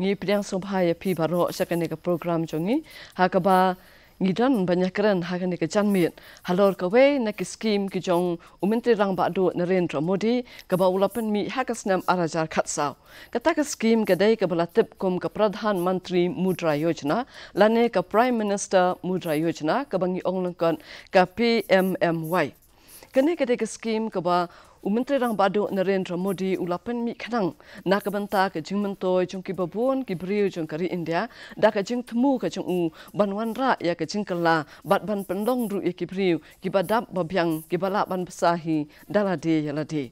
ngi priang som pha ya phi baro sakane ka program chongi ha ka ba ngi dan banya kran ha kane ka chan mi halor ka we na ki scheme ki jong umentri rang ba do narendra modi ka ba ulapan mi ha ka snam arajar khatsa ka ta ka scheme ka dai ka bala tip kom ka pradhan mantri mudra yojana lane ka prime minister mudra yojana ka bangi onglan kan ka pmmy kane ka de ka scheme ka ba Umentri rang badu Narendra Modi ulapan mi kanang nak bantah ke jeng mentoi jeng ki babun ki briu jeng kari India dah ke jeng temu ke jeng u banwan ra ya ke jeng kala bat ban pendong ru ya ki briu kibalap badap ban pesahi dala de yala de.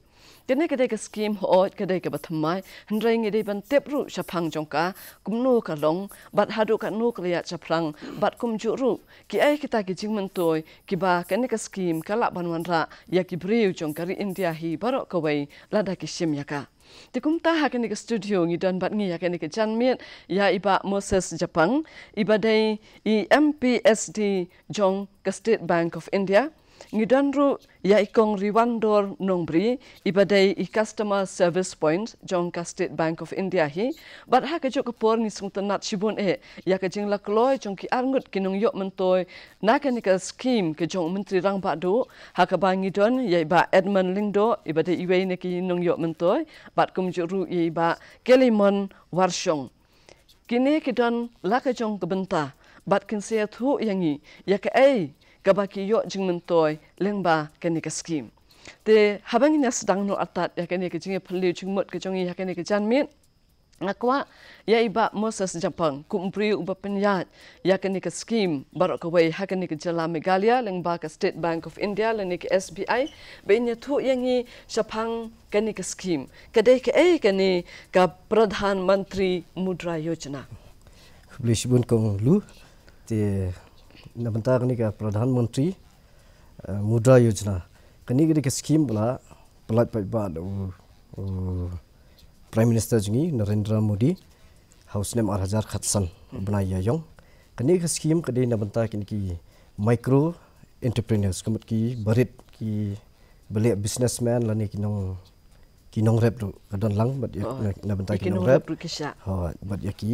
ကနေ့ကတဲ့ scheme ဟောကတဲ့ကပထမိုင်းဟန်ရင်းရေပန်တက်ပရုချဖန်းဂျုံကာကုမနုကလုံဘတ်ဟာဒုကနုကလျာချဖန်းဘတ်ကုမဂျူရုကိအေကတာကချင်းမန်တွိကိဘာကနေ့က scheme ကလဘန်ဝန်ရယကိပရီယုချုံကရီအိန္ဒိယဟီဘရော့ကဝိလန်ဒကိရှိမြကာတကုမ်တာဟာကနေ့က studio ငိတန်ဘတ်ငိယကနေ့ကချန်မီယာအိပါမိုဆက်ဂျပန်အိဘဒိုင် EMPSD ဂျုံက State Bank of India ngidanru ya ikong riwandor nongbri ibadai i customer service point jong state bank of india hi but ha kejo ke por ni sung tenat sibun e ya ke jingla kloi jong ki arngut kinung yok mentoi na ke ni scheme ke jong menteri rang ba do ha ke bangi don ya ba edman lingdo ibadai iwe ni ki nung yok mentoi but kum ju ru ya ba kelimon warshong kini ke don la ke jong ke bentah bat kin se thu yangi ya ke ai kabaki yo jingmen toy lengba kene ka skim te habang ina sedang no atat ya kene ka jingye phali jingmot ka jongi e, ya kene ka janmin ngakwa ya iba moses japang kumpri uba penyat ya kene ka skim barok ka wei ha kene ka jala megalia lengba ka state bank of india lene ka sbi benya thu yangi shapang kene ka skim kadai ka ei kene ka pradhan mantri mudra yojana Beli sebun kong lu, nabanta kani ka pradhan mantri eh, mudra yojana kani gari ka scheme bula palat pai ba u oh, oh, prime minister jingi narendra modi house name ar hazar khatsan bnai ya yong kani ka scheme kadi nabanta kini ki micro entrepreneurs kamat ki barit ki bele businessman lani ki nong ki nong rep do kadon lang but ya oh, nabanta ki nong rep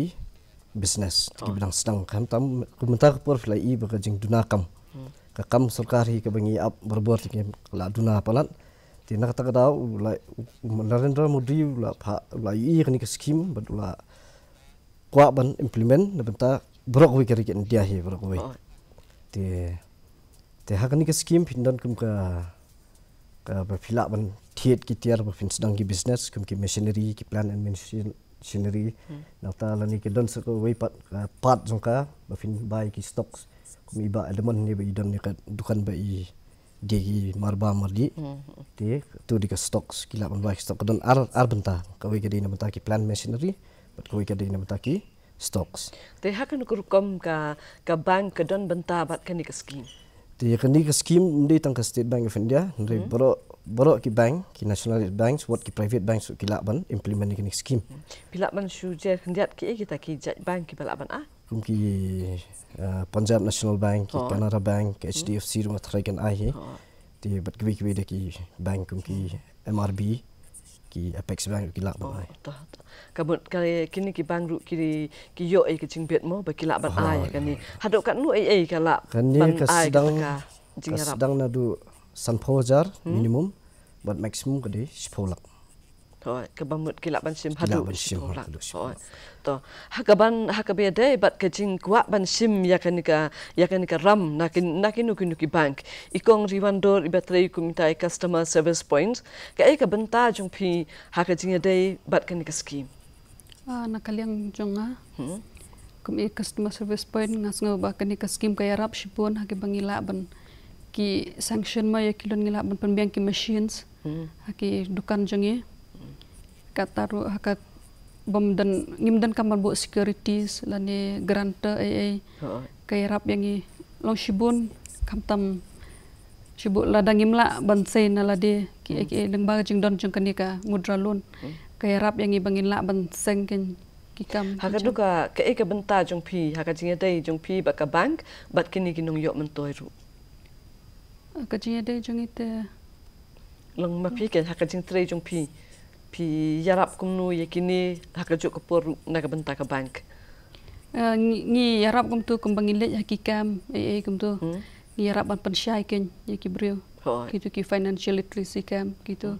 business ki bidang stang kam tam ku menta ku porf la ibe ga jing duna kam hmm. ka kam sarkar hi ka bangi ap bar bar la duna palan ti na ta da la narendra modi la pha la i ni ka scheme but la kwa ban implement na benta brok wi kari ken dia hi brok wi ti ti ha ka ni ka scheme pindan kum ka ka ba phila ban thiet ki tiar ba fin sdang ki business kum ki machinery ki plan and machine scenery hmm. nota lah ni kedon so we part eh, part jong ka ba fin ba ki stocks kum iba element ni bayi don ni ka dukan bayi, i hmm, hmm. di marba mardi te to di ka stocks kila ba ki stock kedon ar ar benta kau we kedin benta ki plan machinery but kau we kedin benta ki stocks te hak kan kur ka ka bank kedon benta bat ka ni ka scheme te ka ni ka scheme ni tang ka state bank of india ni bro Baru ki bank ki national banks what ki private banks ki Lakban implement ki scheme hmm. pilaban shu je khndiat ki eh, kita ki bank ki Lakban ah? kum ki eh, punjab national bank ki oh. canara bank hdfc hmm. rumah thraken a he oh. ti but ki ki ki bank kum ki mrb hmm. ki apex bank ki laban oh, a kamu kali kini ki bank ru kiri ki yo e ki cing bet mo ba ki laban a ha, ya ha. kani hadok kan nu e Lakban ka la kan ni ka sedang nado sanphozar minimum but maximum gede sipolak to kebamut kilak ban sim hadu sipolak to hakaban hakabe de but kejing kwa ban sim yakanika yakanika ram nakin nakinu kinu ki bank ikong riwando ibatrei kumitai customer service points. point ka eka benta jung pi hakajing de but kanika scheme ah nakaliang jonga ah. Hm, kum customer service point ngas kanika scheme kaya rap sipon hakibangila ban haki sanction mai kilon ngila ban pan bank machines mm. haki dukan jengi mm. kataru haka bom dan ngim dan kamal bu securities lani grantor ai ai ha. kai rap yangi long shibun kamtam shibu ladang imla ban sei na lade ki ai hmm. ai nang ba jing don jeng kani ka mudra loan hmm. kai rap yangi bangin la ban seng ken kikam haka duka ka ai ka banta jong phi haka jing dai jong phi ba ka bank bat kini ki nong yo mentoi ru ก็จีเดจงอิตลงมาพี่กันฮักจิงเตรจงพี่พี่ยารับกุมนูยกินีฮักจุกกปรุนักบันตากบังค์งี้ยารับกุมตัวกุมบังอิเลฮักกิแคมเอเอกุมตัวงี้ยารับบันปัญชัยกันยกิบริโอคิดตัวกิฟินแลนเชียลิตริซิแคมคิดตัว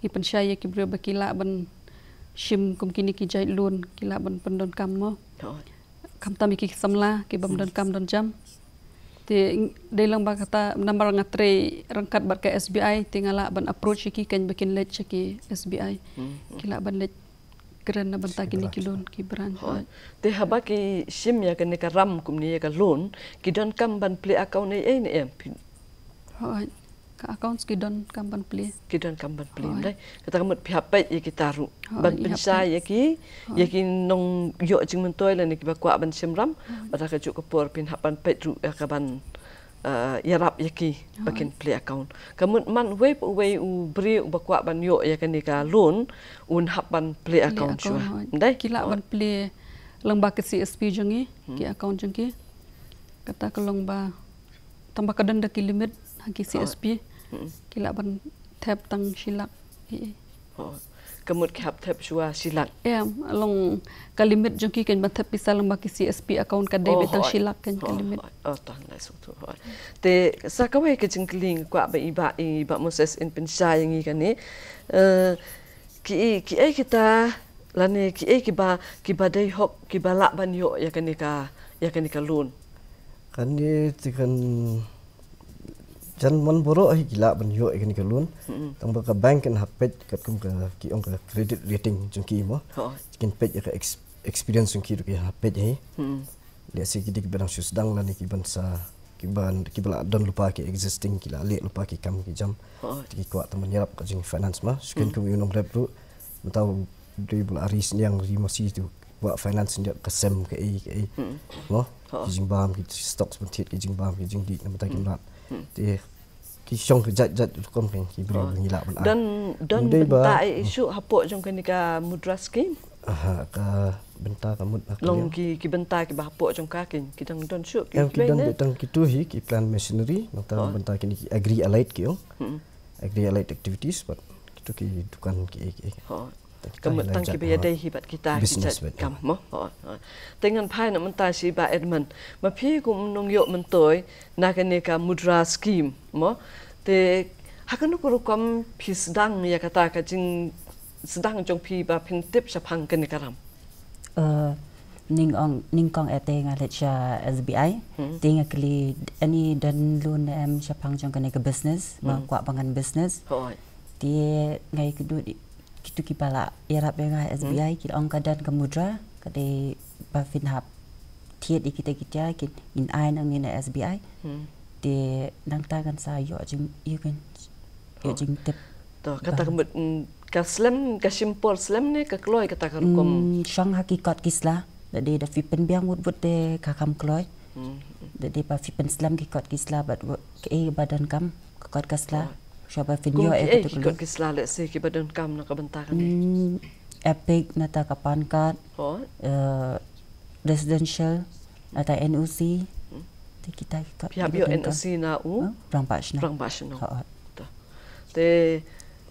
กิปัญชัยยกิบริโอบักิลาบันชิมกุมกินีกิจัยลุนกิลาบันปนดอนคำโมคำตามิกิสัมลากิบัมดอนคำดอนจัม ti dalam lang ba kata nambar nga rangkat bar SBI tingala ban approach ki kan bikin let check SBI hmm. kila ban let keren na banta kini ki loan ki branch ha. haba ki sim ya kan ka ram kum ni ya ka loan ki don kam ban play account ni ANM ha account ke don kampan pli ke don kampan pli oh. dai kata kamu pihak pai ye kita ru ban pensa ye ki ye ki nong yo cing mentoi, toy la ne ki bakwa ban semram bata ka kepor pin hapan pai ru ka ban eh, eh, ya rap ye ki bakin pli account kamut man we pu we u bri u bakwa ban yo ye ka ni ka loan un hapan pli account chua dai kila ban pli lembak ke CSP jengi hmm. ki account jengi kata kelong ba tambah kadang dah kilimit hakik CSP. Oh. Hmm. kila ban thep tang silak. Eh. Oh, kemut khap thep shua shilak em ya, long kalimit jong ki ken ban thep pisal ma ki csp account ka debit tang oh, shilak ken kalimit oh, o tang la su te sa ka ke jing kling kwa ba i ba i in pin sha yingi kan eh, ni ki ki ai kita lani ki ai ki ba ki ba dei hok ki ba ban yo ya kanika ya kanika ni lun kan ni ti kan jan mon buruk hi eh, gila benyo ikan ke lun tong ba ka bank and hapet kat kum ka ki ong ka credit rating jung ki mo ho oh. kin pet ka experience jung ki ke hapet hi le se ki dik benang sus dang la ni ki bansa ki ban ki bla don lupa ki existing ki la le lupa oh. ki kam ki jam ho ki ko ta yap ka jing finance ma skin mm. kum yu nom rep tu mata dri bla aris ni ang ri mo tu wa finance ni ka sem ke e ke mm. mo oh. ki jing bam ki stocks mon tit ki jing bam ki jing dik na mata ki mm. Dia ki song jat jat kom ken ki bro oh. ni la pula. Dan dan bentai isu hapo jong ken ka mudra skin. Aha ka benta ka mud ka. Long ki ki benta ki bapo jong ka ken ki dang don shu ki. ki dang betang ki tu hi ki plan machinery mata oh. benta ki ni agree allied ki yo. Oh. Hmm. Agree allied activities but tu ki dukan ki ki. Ha. Kemudian kita ki hibat kita kita bat mo tengan phai nak mun ta si ba edmund ma phi ku nong yo mun toi na mudra scheme mo te ha ka nu pisang ru kam phi sdang ya ka ta ka jing jong phi ba phin tip sha phang ka ne ka ram eh, ning ong ning kong e teng sbi hmm. ting a kli any dan loan em sha phang jong ka ne business ba hmm. kwa bangan business ti ngai ku Hmm. kita kita ya rap yang ada SBI hmm. kita angkat dan kemudra kade bafin hab tiad kita kita kin in ai nang ni SBI hmm. de nang ta kan sa yo jing yo kan yo oh. jing tip to kata kemud mm, ka slam ka simpol slam ne kata kan kom mm, shang hakikat kisla lah. de de fi pen biang wut wut de ka kam kloy de hmm, hmm. de pa fi pen slam ki kot kisla bat ke eh, badan kam kot lah. kasla Siapa video itu kita Kau kau kisah lek sih kita dan kam nak bentar ni. Hmm, Epic nata kapan kat? Eh, Residential nata NUC. Tapi kita kita. Pihak bio NUC na u. Perang pasno. Perang pasno. Tapi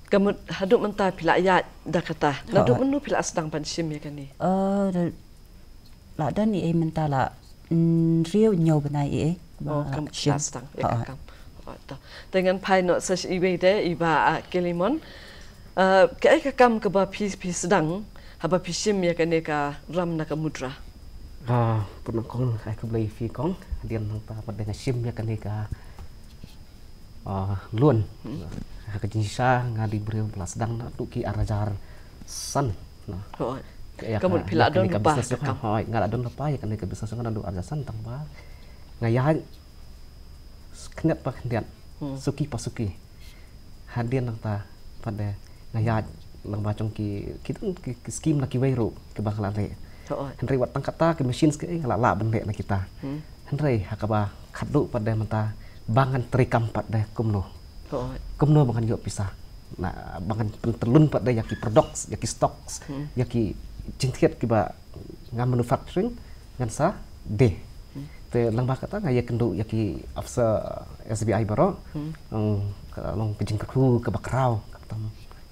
kamu haduk mentah pilak ya dah kata. Haduk menu pilak sedang pancim ya kan ni. Eh, lah dan ni eh mentah lah. Hmm, nyau nyobenai eh. Oh, kamu sedang. Ya, eh, kamu dengan pai not such iwe de iba a kelimon eh, ke ek kam ke ba pis pis dang haba pisim ya kene ka ram na ka mudra ha puna kong ai ke blai fi kong dian nang ta pad dengan sim ya ka a ah, luon hmm. ha ke jisa nga di breu blas dang na tu ki arajar san no ya ka pila don ba ka hoi nga don ba kenyat pak kenyat hmm. suki pak suki hadian nang ta pada ngayat nang bacong ki kita ki skim nak kiwai ro ke bakalan re oh, oh. Henry wat tangkat ta ke mesin ke eh, ngala lak bende na kita hmm. Henry hakaba kadu pada menta bangan terikam pada kumno oh, kumno bangan yo pisah na bangan pentelun pada yaki products yaki stocks hmm. yaki jintiat kiba ngan manufacturing ngan sa deh te lang ba kata ngaya kendu yaki afsa SBI baro hmm. ang hmm. um, long pijing kru ke bakraw kata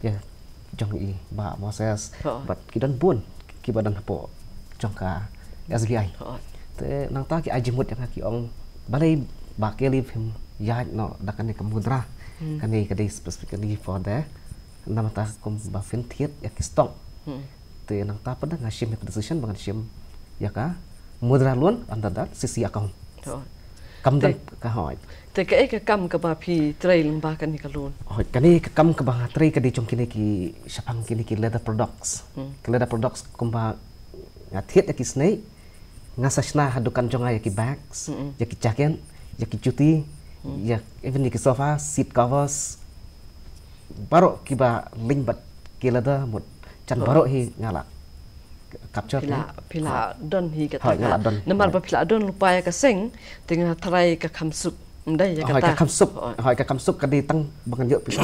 ya jong i ba moses oh. bat kidan bun ki badan po jong ka SBI te nang ta ki ajimut yang ki ong balai ba ke live him ya no da kan ke mudra hmm. kan ni kedai specifically for the nama ta kum ba fin thiet yak stong hmm. te nang ta pa da ngashim ya decision bangan shim ya ka mudra loan under that CC account. Kam dan kahoy. Tapi kaya ka kam ka ba pi trail kan ba ka ni ka loan? Oh, kani ka kam ka ba trail ka di chong kini ki shapang kini ki leather products. Hmm. Ki leather products kumba ba thiet ya ki snake, nga sashna hadukan chong ya ki bags, ya jacket, ya ki cuti, hmm. ya even ni sofa, seat covers, baru kiba limbat kila dah mut chan baru hi ngalak Pilah, pilah, don hi ka ta namar ba don lupa ya seng tinga try ka sup, suk ya ka ta ka kham suk ha ka kham suk ka di tang bang yo pila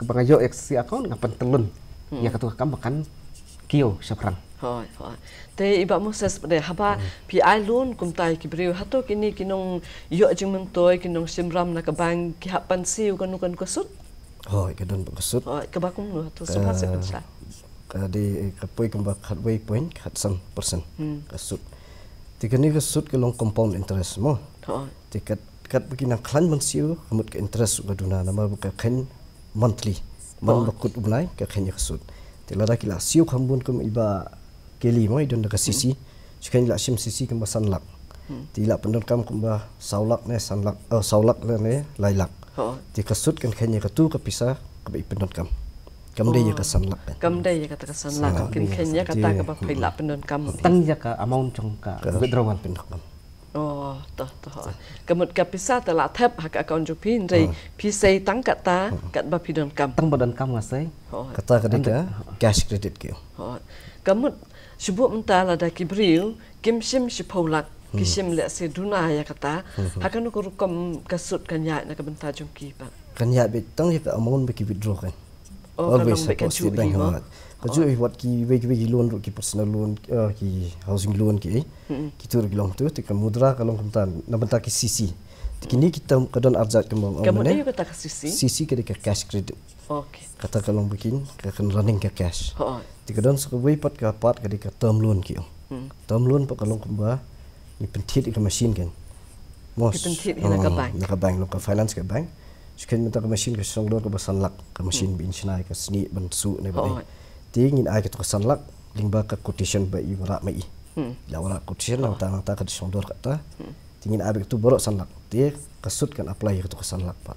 ka bang yo ek telun ya ka tu makan kio saprang hoi hoi te iba moses pada haba pi ai kumtai kibriu hatu ki kini kinong yo jing men toy kinong simram nak ka bang ki hapan si u kanukan kusut hoi ka don kusut hoi ka bakum no hato sapa se kadi eh, kapoi kung bak hatway point hat sang persen, kasut hmm. tiga ni kasut kalong compound interest mo tika oh. kat begini nak klan mensiu, kumut ke interest uga lah duna nama buka ken monthly mau oh. bakut ubnai ke kenya kasut tila dah kila siu kambun kum iba keli mo idun dah kasisi sekarang lah sim sisi kum basanlak tila pendon kam kum bah saulak ne sanlak eh, saulak ne lailak oh. tika sut ken kenya katu kapisa kum ipendon kam kam dai yaka oh. san lak kam dai yaka ta san lak kin kata kepada ba phai la pen don kam tang yaka amount chong ka ga dro wan oh toh toh. ha kamut ka pisa ta la thap ha ka kon ju pin oh. tang ka ta oh. ka don kam tang ba don kam kata kerja dik cash credit ke ho kamut shubu mta la da kibril kim sim shi phau lak hmm. ki sim le ya kata hmm. ha ka nu ko rukom ka sut kan ya na ka banta jum ki pa kan ya bit tang ya ka Oh, always a positive bank hemat. Kaju eh buat ki wek wek loan ki personal loan uh, ki housing loan ki eh, ki tur gilong tu mudra kan mudra kalong kumtan na benta ki sisi. Tikini kita kadon arzat kemo amane. Kemo dia kata sisi. Sisi kada ka cash credit. Okay. Kata kalong bikin ka kan running ka cash. Ha. Tikadon suka wek pat ka pat kada ka term loan ki. Oh. Hmm. Term loan pa kalong kumba ni pentit ka machine kan. Mos. Ka pentit ka bank. Ka hmm, bank lo ka finance ka bank. Je kan met de machine gaan zonder te bestaan lak. De machine hmm. bij inschrijven kan snijden, bent zo nee bij. Tegen in eigen te bestaan lak. Ding bij condition bij je raak mee. Ja, hmm. wat condition nou tangan tak kan zonder kata. Tegen hmm. eigen te baru bestaan lak. Tegen kasut kan apply ke te bestaan lak pak.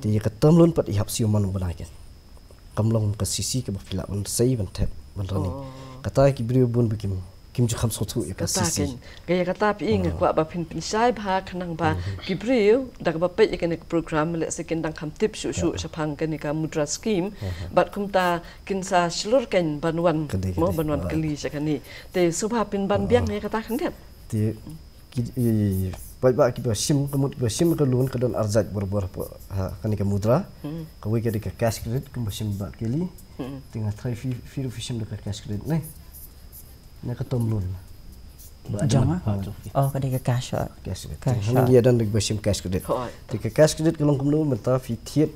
Tegen ketemuan pak ihap si umanu benaikan. Kamlong ke sisi ke bila pun saya bentep bentar ni. Oh. Kata kibriu bun begini kim chu kham so chu ya ka si si ge ga ta ing ba phin pin sai ba khanang ba mm-hmm. ki bri yu da ba pe ya program lek sekian, kin dang kham tip shu shu sa phang ka ni ka mudra scheme mm-hmm. but kum ta kin sa shlur ken ban wan mo ban wan kli ah. ni te su pin ban biang ne ah. ya ka ta khang thep ti ba ba sim ka mut sim keluar, lun ka don arzat bor bor ha ka mudra mm. ka wi ka cash credit kum ba sim ba kli tinga 3 4 5 sim da cash credit ni nak ketom lun jama oh kadai ke cash shot cash shot dia dan dekat sim cash credit di ke cash kalau kelong kumlu menta fitiet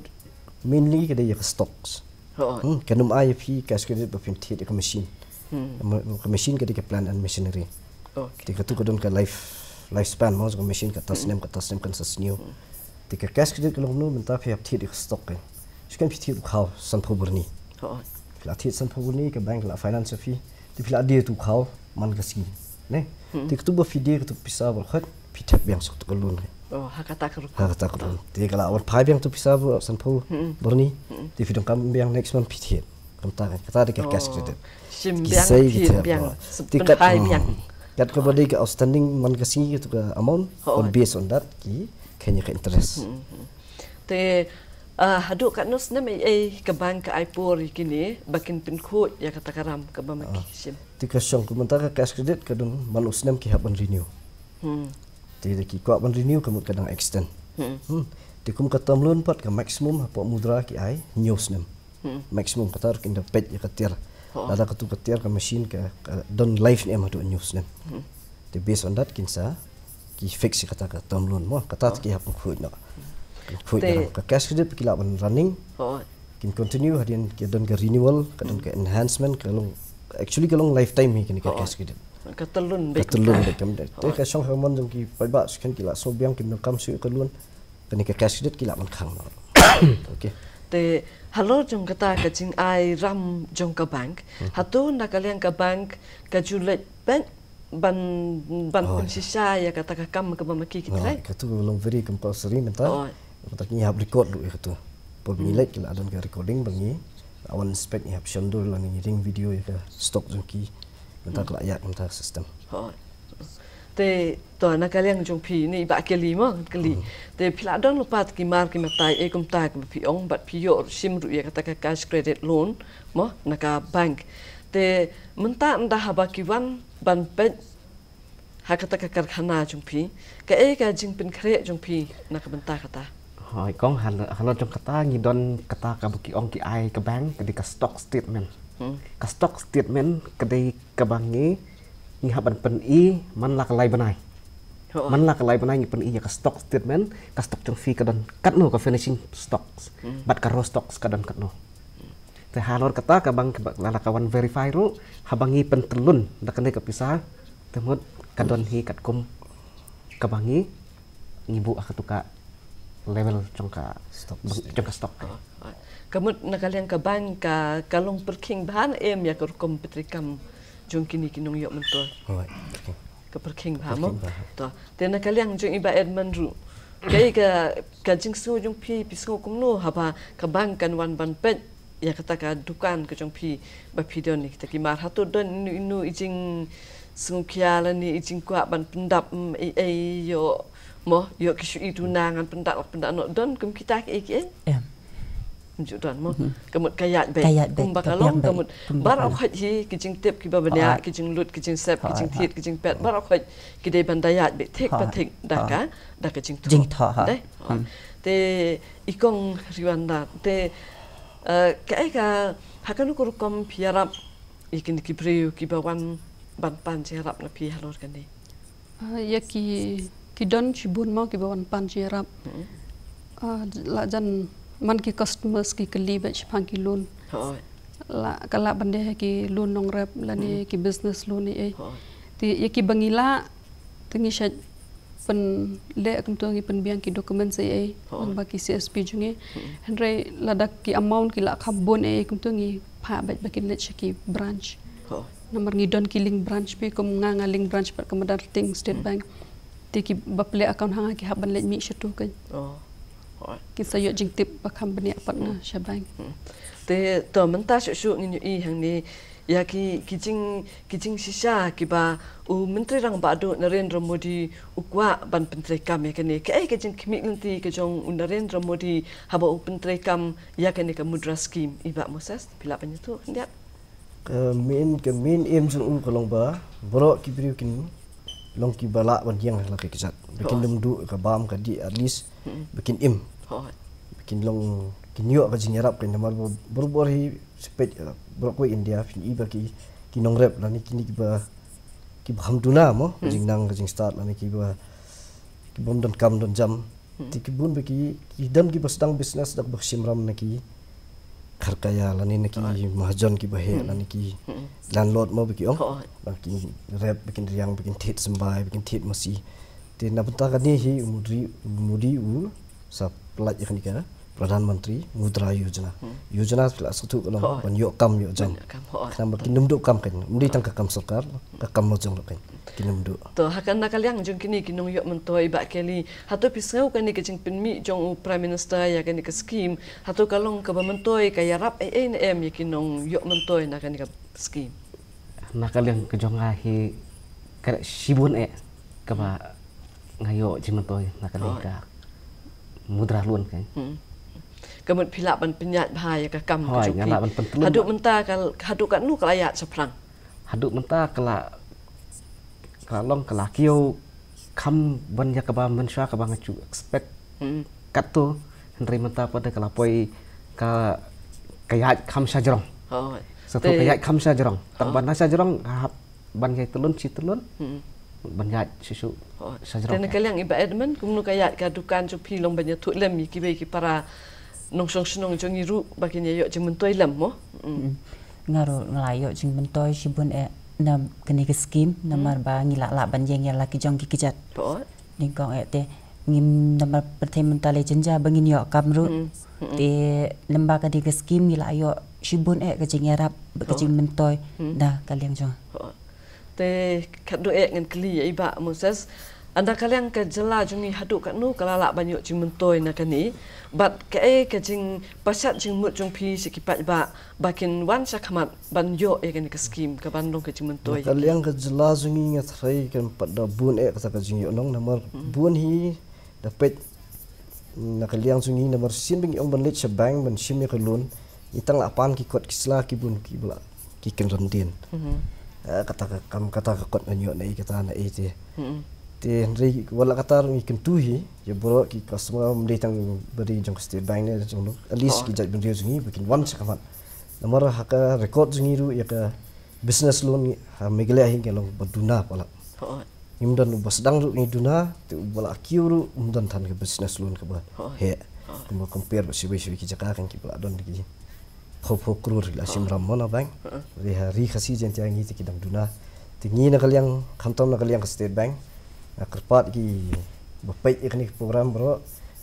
mainly kada ya stocks hmm kenum ip cash credit bepin tiet ke machine hmm ke machine kada ke plan and machinery okay di ke tu kadun ke life lifespan mo ke machine ke tas nem ke tas nem kan sas new di ke cash credit kelong kumlu menta fiap tiet ke stock kan sekan fitiet kau san proberni Kalau tiada sampai ni ke bank lah finance fee, ti fil adir tu khaw man ga sigi ne hmm. ti ktu ba fidir tu pisab al khat fi tab yang sut qalun ne oh ha ka takru ha ti kala awal phai yang tu pisab san pho hmm. borni hmm. ti fidong kam yang next man pithi kam ta ka ta de ka kas kete sim yang pi yang ti ka phai yang kat ka bodi ka outstanding man ga sigi tu ka amount oh. on based on that ki kenya ka interest te Uh, ah, aduk kat nos nama ai eh, kebang ke Aipur kini bakin pin kod ya kata karam ke bama ki sim. Uh, Tika syang ku mentara cash credit ke dun manus nam ki haban renew. Hmm. Tidak ki ku haban renew ke kadang extend. Hmm. hmm. Tikum kata mulun pat ke maximum apa mudra ki ai news nam. Hmm. Maximum kata ke inda pet ya ketir. Oh. Ada ketuk ketir ke mesin ke, don live ni amatu news nam. Hmm. Tapi based on that kinsa ki fix kata ke tamlun mo kata oh. ki haban kuid no. Hmm. Foot yang ke cash kerja pergi lah men running. Oh. continue hari ini kita ke renewal, kita hmm. ke enhancement, kalung actually kalung lifetime ni kini oh, oh. oh. kan lah ke cash kerja. Katalun dek. Katalun dek kami dek. Tapi kalau kamu mohon jumpi pada sekian kila so biang kini kam sih kalun kini ke cash kerja kila men kang. Okay. Tapi hello jom kata kajing ai ram jom ke bank. Mhm. Hatu nak kalian ke bank kajulet bank ban ban ya. pun sisa ya kata kakam kebama kiki kita. Oh, kan? kata kalau very compulsory nanti. Oh. Tapi ni hab record tu, ya tu. Pemilik kita ada ngah recording bangi. Awan spek ni hab shondur lah ni video ya ke stock zuki. Minta hmm. kelayak minta sistem. Ha. Tapi tuan nak kalian ngajung pi ni iba keli mo hmm. keli. Tapi pelak dong lupa tak kimar kimatai. Eh kumtai kum pi ong bat pi yor sim ru ya kata cash credit loan mo nak bank. Tapi minta anda haba kiwan ban pen hakata kana jumpi. Kaya eh, kaya jing pin kerja jumpi nak minta kata. hoi kong halo halo jong kata ngidon kata kabuki ong ki ai ke bank ke ka stock statement ka stock statement ke di ka bank ni ni haban pen i man lak lai benai man lak lai benai ni pen i ka stock statement ka stock jong fee ke don kat no ka finishing stocks hmm. bat ka raw stocks ka don kat no te halor kata ka bank ke kawan verify ru habang i pen telun da kene ka pisah temut ka don hi kat kum ka bank ni level congka stok congka stok. Ha. Ah, ah. Kamu nakal yang ke bank kalau perking bahan em ya kalau kom petrikam jong kini kinong yok mentua. Ke perking bahan mo. Tua. nakal yang jong iba Edmund ru. Kaya ke kajing semua jong pi pisau kumno apa ke bank kan wan ban pet ya kata ke dukan ke jong pi bapi don ni kita kimar hatu don inu ijing sungkialan ni ijing kuat ban pendap ai yok. Mau, yuk kisu itu nangan pentak pentak nak don kem kita ke ikan. Yeah. Mencuk don mau mhm. kemut kayat baik. Kayat baik. Kumbakalong kemut. Barau kaj kijing tip kiba ha. benda kijing lut kijing sep ha, kijing ha. tiat kijing pet. Barau kaj kide bandayat baik. Tek patek daka daka kijing tua. Jing tua. de hmm. Te ikong riwanda te kaya eh, ka hakanu kurukom piarap ikin kibriu kibawan bantan siarap na piarap organi. Ah, Yaki ki don chi bun ma ki bon pan ji rap mm-hmm. la jan man ki customers ki kali ba chi phang ki loan la kala ban ki loan nong rap la ni mm-hmm. ki business loan ni e e. ai ti ye ki bangila tingi sha pen le kum tu ngi pen biang ki document sai e ai on ba ki csp jungi mm-hmm. henre la dak ki amount ki la kham bon ai kum tu ngi pha ba ba ki le ki branch nomor ngi don ki branch pi kum nga nga link branch pa kum dar ting state bank tiki ki bapale akon hanga ki haban le mi shatu ke kan. oh ki sa yo jing tip ba kham bani apak na shabang hmm. te to man ta shu shu ni i hang ni ya ki kiching kiching shisha ki ba u mentri rang ba do narendra modi u kwa ban pentre kam ya kene ke ai eh, ke jing kimik lenti ke jong u narendra modi ha ba u pentre kam ya kene ke mudra scheme i ba moses pila panya tu ndia main min ke min im sun u kolong ba bro ki priu kin long ki bala ban yang la ke kisat, bikin lum du ka bam ka di at least bikin im bikin long ki nyu ka jin yarap kin namal bor bor hi spet bor ko india fin i ba ki ki nong rep la ni ki ba ki bam du na mo mm. jing nang ka jing start la ni ki ba ki bom don kam don jam mm. ti ki bun ba ki ki dam ki bas dang business dak bak simram na ki खर्का या लाने न कि महजन की बहे लाने कि लैंडलॉर्ड मो बिकियो बाकी रैप बिकिन रियांग बिकिन थेट संबाय बिकिन थेट मसी ते नपता कने ही मुरी मुरी उ सब प्लाट यखनी करा Perdana Menteri Mudra Yojana. Hmm. Yojana adalah satu kalau penyok kam yojang. Kita mungkin nemu kam kan. Mudi tang kam sokar, kam mojang kan. Kita nemu. To hakan nak kali yang jeng kini kini yok mentoi bak kali. Atau pisngau kan ni kencing penmi jong u Prime Minister ya kan ni ke skim. Hato kalong ke mentoi kaya rap em ya kini nong yok nak kan ni ke skim. Nak kali yang kejong ahi kada sibun eh kaba ngayo cimentoi nak kali ka. Mudra luan kan. Hmm. Kamu pilak ban penyat bahaya ke kam kejuki. Haduk mentah kal haduk kat nu ke ayat seprang. Haduk mentah kala kala long kio kam ban ya kebang ban kebang ngecu expect. Hmm. Kat tu Henry mentah pada kala poi ka kayak kam sya jerong. Oh, Satu kayak kam sya jerong. Tang oh. ban sya jerong hab ban kayak telun ci telun. Hmm. Ban ya susu. Hoi. Oh. Sya jerong. Tenekal yang ibadah men kumnu kayak kadukan cupi long banyak tulen, lemi kibai kipara. para nong song song jong iru bagi nyayo jeng mentoi lam mo mm. mm. ngaro ngelayo jeng mentoi bun e nam kene ke skim mm. namar ba ngila la ban jeng ya laki jong kikijat to ning kong e te ngim namar pertem mentale jenja bangin yo kamru te lemba ka de ke skim ngila yo shibun e ke jeng ya rap ke jeng mentoi da kaliang jong te kadu e ngan kli e ya ba moses anda kali yang kejela jungi haduk kat nu kelalak banyak jing mentoi nak ni, but kei ke eh, jing pasat jing mut jung pi sekipat ba bakin wan sakamat banyo e eh kani keskim skim ke bandung ke jing mentoi. Kali yang kejela jungi ngat rai kan pada buan e kata ke jing yonong namar buan hi dapat nak kali yang jungi namar sin bing yong ban sebang ban sin mikul lun itang lapan ki kot kisla kibun bun kikin bla hmm. eh, Kata kata kata kata kata kata kata kata kata di hari walak kata ni kentuhi, ya borok ki customer mende tang beri jong kesti bank ni jong lu. At least ki oh. jadi beri jungi, bikin one sekarang. Nomor hak record jungi ru ya business loan ni ha megle ahing kalau berduna pala. Oh. Imdan ubah sedang ru ni duna, tu bola akiu ru imdan um tan ke business loan ke bah. Oh. He. Oh. Kemo compare ba sibai sibai ki jakakan ki bola don ki. Pop pop kru ri la sim ramona bank. Ri ha ri khasi jentiang ni ti kidang duna. Tingin na kalyang kantong na kalyang ke state bank akrapat ki bapai ikni program bro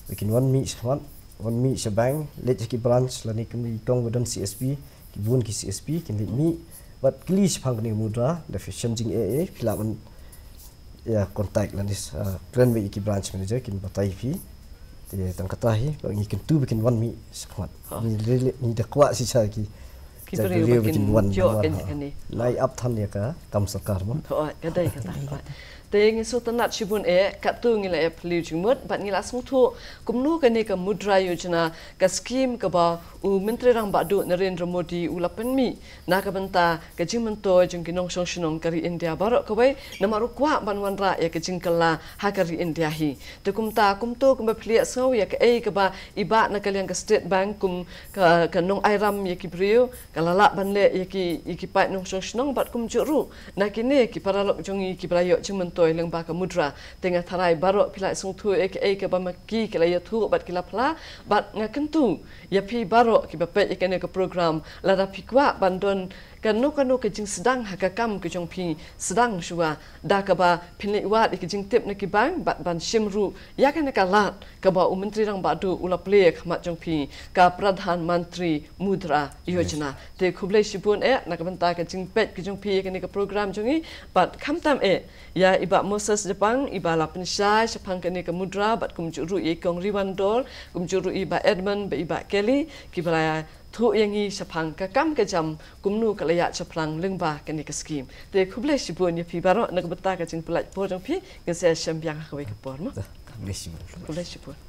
bikin one meet sepat, one meet sebang let ki branch la ni kami tong dan CSP kibun bun ki CSP kini let me but please pang ni mudra the fashion jing AA filaman ya kontak la ni ah, plan ki branch manager kini batai fi dia tang kata hi bagi kentu bikin one meet sekarang ha. ni ni dekwa si saki kita ni bikin jok kan lah. ni lai up tan ya oh, ka kam sakar mon to ai ka dai ka ta te ngi su ta nat shibun e eh, ka tu ngi la e eh, phliu ching mut bat ngi la sung thu kum nu ka ni ka mudra yojana ka scheme ka ba u mintri rang ba du narendra modi u la pen mi na ka banta ka jing mon to jing ki nong shong shinong kari india ba ro ka bai na maru kwa ban wan ra ya ka jing ka la ha kari india hi te kum ta kum to kum ba phliya so ya ka e ka ba i ba na ka liang ka state bank kum ka ka nong airam ya ki brio kalau lak bande iki iki pat nung sung sung pat kum curu nak kini iki para lok jong iki belayo cimentoi leng ba kemudra tengah tarai barok pila sung tu ek ek ba maki kila ya tu bat kila pla bat ngakentu ya pi barok ki bape ikene ke program lada pikwa bandon kanu kanu ke jing sedang hakakam ke jong pi sedang shua da ka ba pinle wa de ke jing tip na ki bang bat ban shimru ya ka ka lat ka ba u rang ba du u la ple ek jong pi ka pradhan mantri mudra yojana te khuble shipun e na ka ban ta ke jing pet ke jong pi ke ne ka program jong i bat kham tam e ya iba moses jepang iba la pin sha shapang ke ne ka mudra bat kum ju ru e kong riwan dol kum ju ru iba edmund iba kelly ki ba ทุยังอีฉพังกะกำกะจำกุมนูกะระยะฉพังลองบากันในกสกีมแต่คุบเลชิบุญยพีบารอนักบุตตากะจึงปลัดปอจังพี่กนเสียชมยังกะไว้กบปอร์มั้งคุบเลชิบุญ